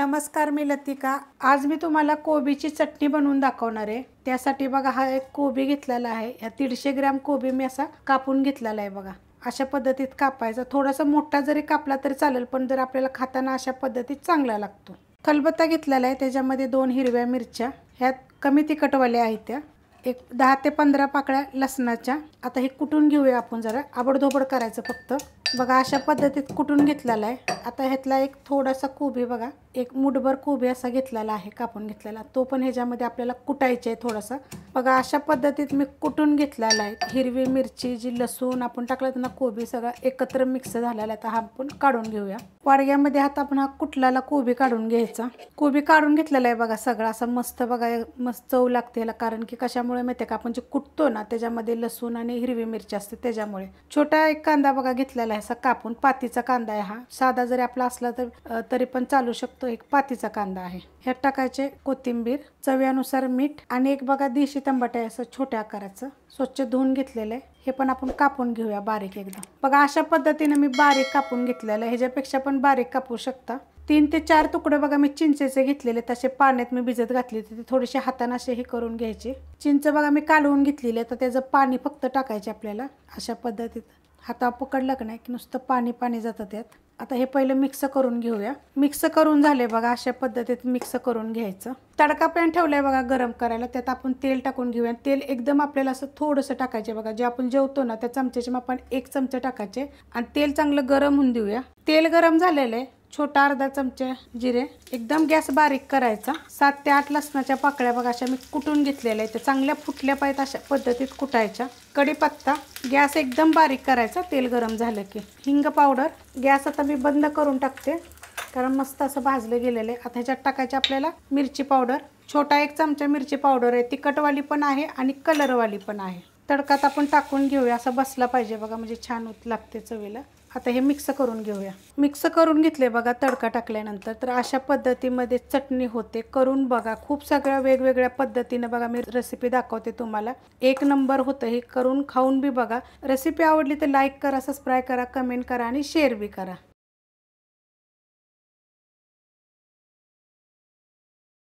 नमस्कार मी लतिका आज मी तुम्हाला कोबीची चटणी बनवून दाखवणार आहे त्यासाठी बघा हा एक कोबी घेतलेला आहे या दीडशे ग्रॅम कोबी मी असा कापून घेतलेला आहे बघा अशा पद्धतीत कापायचा थोडासा मोठा जरी कापला तरी चालेल पण जर आपल्याला खाताना अशा पद्धतीत चांगला लागतो खलबत्ता घेतलेला आहे त्याच्यामध्ये दोन हिरव्या मिरच्या ह्यात कमी तिखटवाल्या आहेत त्या एक दहा ते पंधरा पाकळ्या लसणाच्या आता हे कुटून घेऊया आपण जरा आबडधोबड करायचं फक्त बघा अशा पद्धतीत कुटून घेतलेला आहे आता ह्यातला एक थोडासा कोबी बघा एक मुठभर कोबी असा घेतलेला आहे कापून घेतलेला तो पण ह्याच्यामध्ये आपल्याला कुटायचे आहे थोडासा बघा अशा पद्धतीत मी कुटून घेतलेला आहे हिरवी मिरची जी लसूण आपण टाकला त्यांना कोबी सगळा एकत्र मिक्स झालेला आहे तर हा आपण काढून घेऊया वाडग्यामध्ये आता आपण हा कुटलेला कोबी काढून घ्यायचा कोबी काढून घेतलेला आहे बघा सगळा असा मस्त बघा मस्त चव लागते ह्याला कारण की कशामुळे माहिती का आपण जे कुटतो ना त्याच्यामध्ये लसूण आणि हिरवी मिरची असते त्याच्यामुळे छोटा एक कांदा बघा घेतलेला आहे आहे असा कापून पातीचा कांदा आहे हा साधा जरी आपला असला तर तरी पण चालू शकतो एक पातीचा कांदा आहे ह्यात टाकायचे कोथिंबीर चव्यानुसार मीठ आणि एक बघा देशी तंबाटे असं छोट्या आकाराचं स्वच्छ धुवून घेतलेलं आहे हे पण आपण कापून घेऊया बारीक एकदम बघा अशा पद्धतीने मी बारीक कापून घेतलेलं आहे ह्याच्यापेक्षा पण बारीक कापू शकता तीन ते चार तुकडे बघा मी चिंचेचे घेतलेले तसे पाण्यात मी भिजत घातले ते थोडेसे हाताने असे हे करून घ्यायचे चिंच बघा मी कालवून घेतलेले तर त्याचं पाणी फक्त टाकायचे आपल्याला अशा पद्धतीत हाता पकडलं का नाही की नुसतं पाणी पाणी जातं त्यात आता हे पहिलं मिक्स करून घेऊया मिक्स करून झाले बघा अशा पद्धतीत मिक्स करून घ्यायचं तडका पॅन ठेवलाय बघा गरम करायला त्यात आपण तेल टाकून घेऊया तेल एकदम आपल्याला असं थोडंसं टाकायचे बघा जे आपण जेवतो ना त्या चमच्याचे आपण एक चमचा टाकायचे आणि तेल चांगलं गरम होऊन देऊया तेल गरम झालेलं आहे छोटा अर्धा चमचा जिरे एकदम गॅस बारीक करायचा सात ते आठ लसणाच्या पाकळ्या बघा अशा मी कुटून घेतलेल्या आहेत चांगल्या फुटल्या पाहिजेत अशा पद्धतीत कुटायच्या कडीपत्ता गॅस एकदम बारीक करायचा तेल गरम झालं की हिंग पावडर गॅस आता मी बंद करून टाकते कारण मस्त असं भाजलं गेलेलं आहे आता ह्याच्यात टाकायचे आपल्याला मिरची पावडर छोटा एक चमचा मिरची पावडर आहे तिखटवाली पण आहे आणि कलरवाली पण आहे तडकात आपण टाकून घेऊया असं बसला पाहिजे बघा म्हणजे छान होत लागते चवीला आता हे मिक्स करून घेऊया मिक्स करून घेतले बघा तडका टाकल्यानंतर तर अशा पद्धतीमध्ये चटणी होते करून बघा खूप सगळ्या वेगवेगळ्या पद्धतीनं बघा मी रेसिपी दाखवते तुम्हाला एक नंबर होतं हे करून खाऊन बी बघा रेसिपी आवडली तर लाईक करा सबस्क्राईब करा कमेंट करा आणि शेअर बी करा